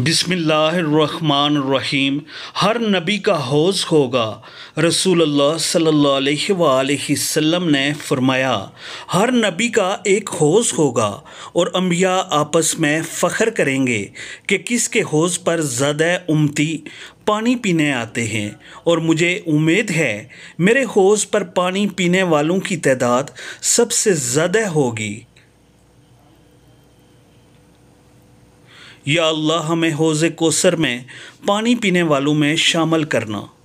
रहीम हर नबी का हौज़ होगा रसूल अल्लाह सल्लल्लाहु अलैहि वसल्लम ने फरमाया हर नबी का एक हौज़ होगा और अम्बिया आपस में फ़ख्र करेंगे कि किसके हौज़ पर ज़्यादा उमती पानी पीने आते हैं और मुझे उम्मीद है मेरे हौज़ पर पानी पीने वालों की तादाद सबसे ज़्यादा होगी या अल्लाह हमें हौज़ कोसर में पानी पीने वालों में शामिल करना